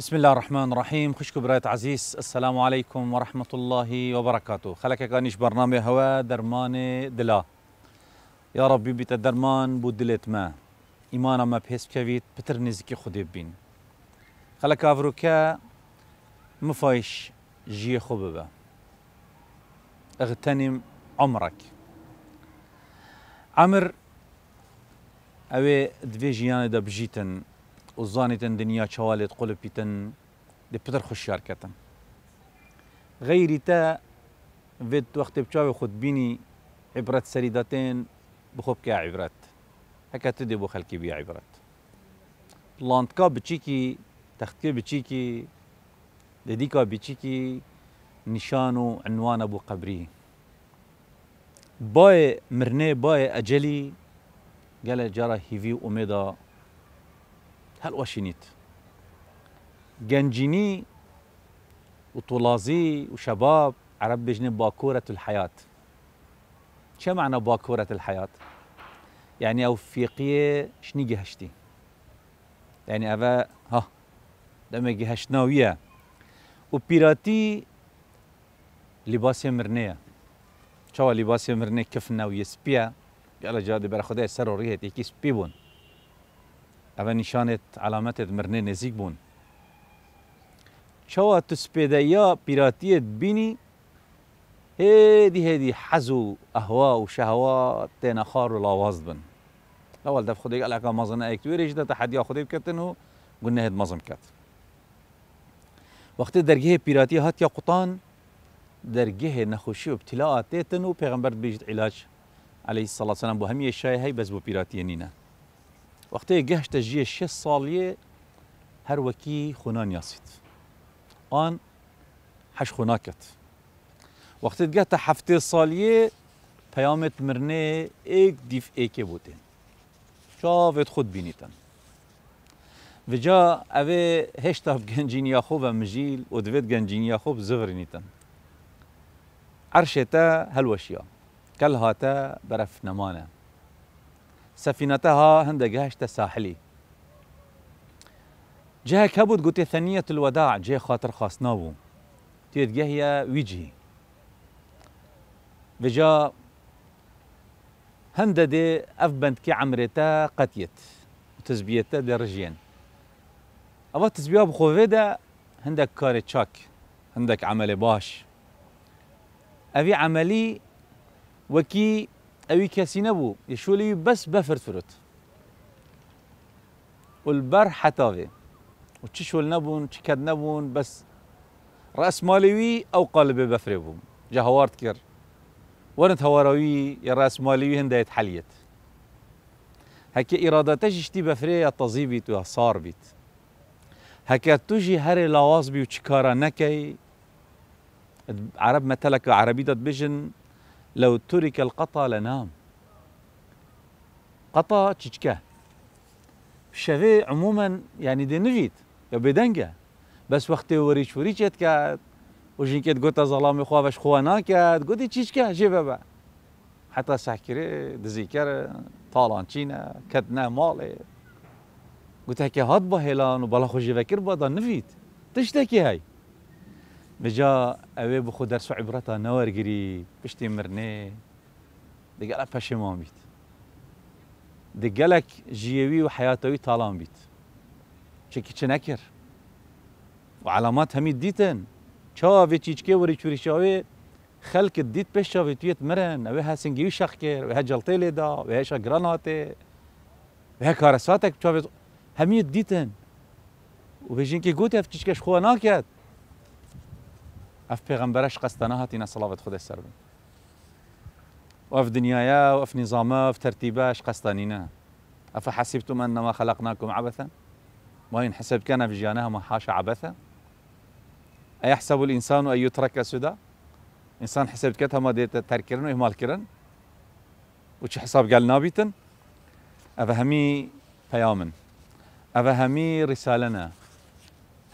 بسم الله الرحمن الرحيم خوش برایت عزيز السلام عليكم ورحمة الله وبركاته برکاته كانيش برنامج هوا درمان دلا يا ربي بيت الدرمان بود دلت ما إيمانا ما بحس كويت بتر نزكي خودی بين خلک أفروكا مفايش جي خوب اغتنم عمرك عمر اوه دوی جیانه دا جيتن û zanîtin dinya çawalê qulupîtin dê pitir xuşyar ketin. Xeyrî te vê tu wextê çavê xudbînî عبرت سری داتین بخوب که عبرت هکه تو دی بو خلکی بی عبرت لاندکا بچی کی تختکی بچی کی دیدیکا بچی کی نشان و عنوان ابو قبری بای مرنه بای اجلی گله جرا هیوی امیدا هل واشينيت جنجيني وطلازي وشباب عرب بجنب باكورة الحياة شو معنى باكورة الحياة؟ يعني أوفيقية شني جهشتي يعني أبا ها دم جهشتنا ويا وبيراتي لباسي مرنية شو لباسي مرنية كفنا ويا سبيا قال جادي برا خداي سروريه تيكي سبيبون ئەوە نیشانێت علامەتێت مرنه نێزیک بون چاوا تو سپیده یا پیراتیت بینی هیدی هیدی حەز و ئەهوا و شەهوا تێنە خاڕ و لاواز بن. اول لەوەڵ دەف خودێک ئەلاکە مەزن ئەکتێریش دەتە حەدیا خودی بکتن و گنه هید مازم کت وقتی درگه پیراتی هات یا قطان درگه نخوشی و ابتلاعاتێتن و پێغمبەر بێژت عیلاج عليه الصلاة والسلام بۆ هەمیە شای هەی بەس بۆ پیراتیە نینە. وقتی گهشت جیه شش سالیه هر وکی خونان یاسید آن حش خوناکت وقتی گه تا هفته سالیه پیامت مرنه ایک دیف ایکه بودن چاوت خود بینیتن و جا اوه هشتا گنجینیا خوب مجیل و دوید گنجینیا خوب زورنیتن عرشتا هلوشیا کل تا برف نمانه سفينتها هند جهشت ساحلي جه كبد قوتي ثنية الوداع جه خاطر نابو تيت جهيا ويجي بجا هند دي اف بنت كي عمريتا قتيت وتزبيتا درجين اوا تزبيه بخوفيدا هندك كاري تشاك هندك عملي باش ابي عملي وكي أوي كسي نبو يشولي بس بفرت فرت والبر حتاغي وتشول نبون تشكد نبون بس رأس مالوي أو قالب بفريبهم جهوارت كير ورنت هواروي يا رأس مالوي هندا يتحليت هكا إرادتش اشتي بفري التزي بيت صار بيت هكا تجي هري لواصبي وتشكارا نكي عرب متلك عربي بجن لو ترك القطا لنام قطا تشكا الشافعي عموما يعني دي نجيت يا بدنجا بس وقت وريش چوری كات کرد و ظلام خوا باش خوانا كات گوتی چیش جيبابا حتى ساكري دزيكر سحکری دزیکر تالانچینه مالي ماله هاد که هات با هلان و نفيت تشتكي هاي بادا بجا اوه خود درس و عبرتا نوارگیری پشتی مرنه دگلک پشیمان دیگه دگلک جیوی و حیاتوی تالان بیت چه نکر و علامات همی دیتن چاوه چیچکه وری چوری چاوه خلق دید پیش چاوه تویت مرن اوی ها سنگیوی شخ کر اوه ها جلطه لیدا اوه ها شا گراناته ها کارساتک چاوه همید دیتن و بجین که گوت اف چیچکش خواه ناکد اف پیغمبرش قصد هتی صلوات خود سر بن و اف دنیایا و اف نظامه و اف ترتیبش قصدانینا اف حسبتم انما خلقناكم عبثا وان حسب کنه في جانه ما حاشا عبثا ايحسب الانسان ان يترك سدى انسان حسب کته ما و اهمال واهمال و چه حساب قال اف افهمي پیامن افهمي رسالنا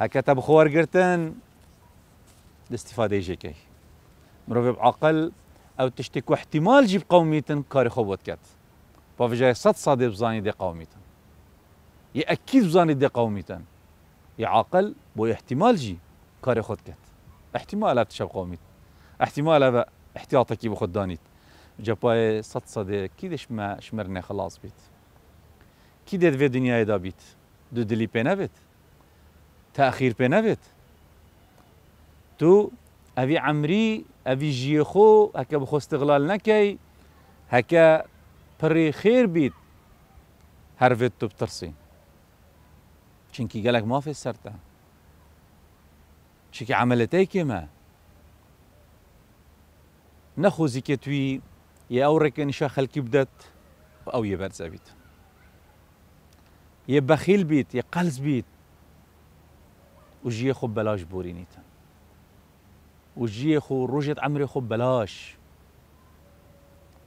هكذا بخور قرتن الاستفاده يجي كي مروف بعقل او تشتكو احتمال جيب قوميتن كاري خوبوت كات بافجاي صد صادي بزاني دي قوميتن يأكيد بزاني دي قوميتن يعقل بو احتمال جي كاري خود كات احتمال اب تشب قوميت احتمال اب احتياطك بخد دانيت جباي صد صدي كيدش ما شمرنا خلاص بيت كيدت في دنيا دا بيت دو دلي بينا بيت تأخير بينا بيت تو أبي عمري أبي جيخو هكا بخو استغلال نكي هكا بري خير بيت هرفت تو بترسي چنكي قالك ما في السرطة شكي عملتي كما نخو زيكتوي يا اورك ان شاء خلكي بدت او يبرز بيت يا بخيل بيت يا قلز بيت وجي خب بلاش نيتان وجي خو رجت عمري خو بلاش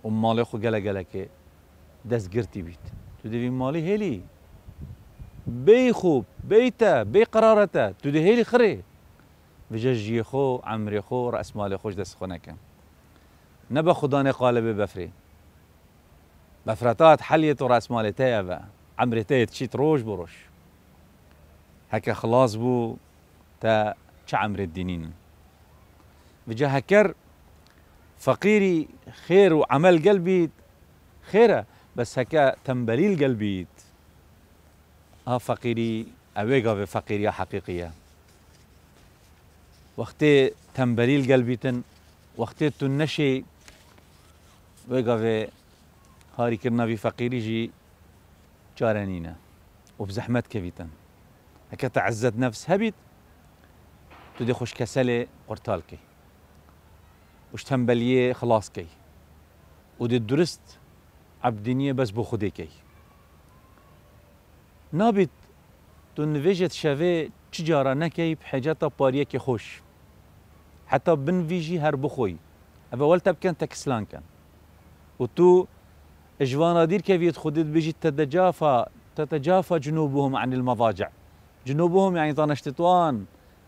ومالي خو قلا قلا إيه؟ كي قرتي بيت تدري مالي هيلي بي خوب بيتا بي قرارتا تدري هيلي خري بجا جي خو عمري خو رأس مالي خوش دس خونك نبا خداني قالب بفري بفرتات حليت راس مالي تايبا عمري تايت شيت روج بروش هكا خلاص بو تا شعمر الدينين بجاه كر فقيري خير وعمل قلبي خيره بس هكا تنبليل قلبي اه فقيري اويغا فقيرية حقيقية وقت تنبليل قلبي تن وقت تنشي ويغا هاري كرنا في فقيري جي جارانينا وبزحمات كبيتن هكا تعزت نفس هبيت تدي خوش قرطالكي وش تنبليه خلاص كي ودي درست عبدينية بس بو كي نابت تو نویجت شوه چجارا نکی بحجتا پاریه خوش حتى بنویجی هر بخوی أبا اول كان تكسلان كان و تو اجوانا دير كيف يتخدد بيجي تتجافى تتجافى جنوبهم عن المضاجع جنوبهم يعني طنشتتوان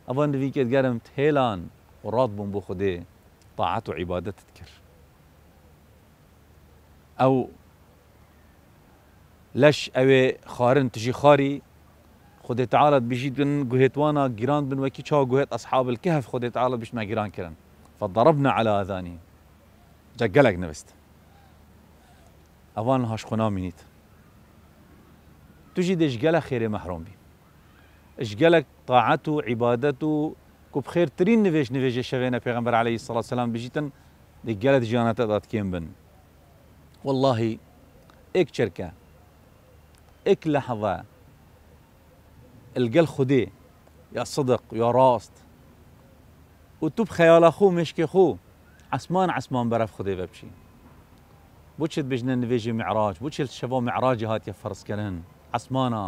اول أبا گرم تهیلان و راد بون طاعته عبادة تذكر او لش او خارن تجي خاري خود تعالى بيجي بن وانا جيران بن وكي تشا جهت اصحاب الكهف خود تعالى بيش ما جيران كرن فضربنا على اذاني جقلك نبست اوان هاش خنا منيت تجي دش جلا خير محروم بي اشجلك طاعته عبادته کو بخێرترین نفيش نوێژە شەوێنە پێغمبەر عليه سڵ سلام بژیتن دەگەلت ژیانەتە دادکێن بن والله ئێک شركة ئێک لحظة القل الگەل يا یا صدق یا راست و تو أخو خۆ خو خۆ عسمان عسمان برف خودێ بەبچی بوشت بجنا نفيج معراج بوشت شەوە معراجي هاتیە فرس كلن چینکی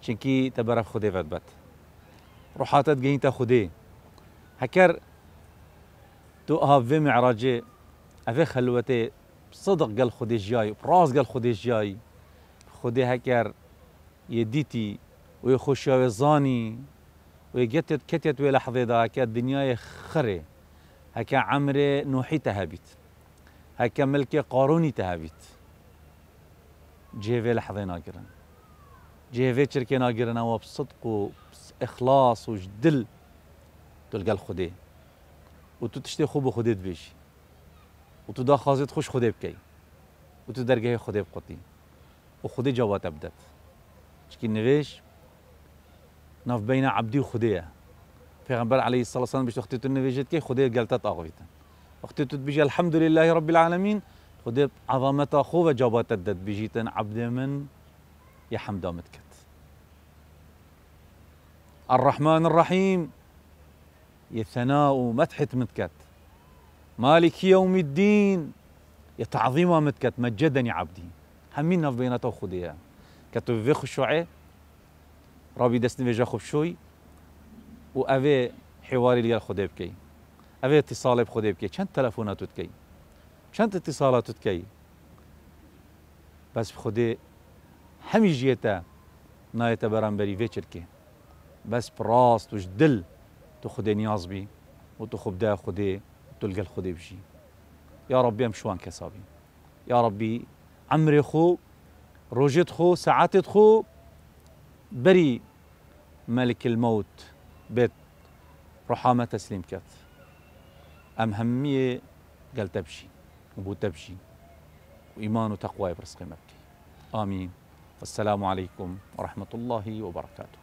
شنكي تبرف خودێ ببت روحاتت گینتا خودی هکر تو آوه معراجه اوه خلوته صدق قال خودي جاي براس قال خودي جاي خودي هكر يديتي ويخش زاني ويجتت كتت ولحظة دا هكا الدنيا خري هكا عمري نوحي تهابيت هكا ملكي قاروني تهابيت جيفي لحظة ناقرن جيفي شركة ناقرن وبصدق اخلاص وجدل دول قال خدي وتو تشتي خوب خديت بيش وتو دا خازت خوش خدي بكي وتو درجه خدي بقطي وخدي جوات ابدت شكي نغيش ناف بين عبدي وخديه غنبر عليه الصلاه والسلام بيش اختي تنفيجت كي خدي قالت طاغيت اختي بيجي الحمد لله رب العالمين خدي عظمتها خوبه جوات ابدت بيجيتن عبد من يا حمدامتك الرحمن الرحيم يثناء مدحت متكت مالك يوم الدين يتعظيم متكت مجدني عبدي همين نف بيناتو خديا كتب في خشوعي رابي دستن بيجا خبشوي و اوه حواري ليال الخديب كي أبي اتصال بخديب كي چند تلفوناتو تكي چند اتصالاتو تكي بس بخدي همي جيتا نايتا برامبري في كي بس براس وش دل تخدين يازبي دا خدي وتلقى الخدي بجي يا ربي امشوان كسابي يا ربي عمري خو روجت خو ساعات خو بري ملك الموت بيت رحامة تسليم كات أم همية قال تبشي وبو تبشي وإيمان وتقوى يبرز مكي آمين والسلام عليكم ورحمة الله وبركاته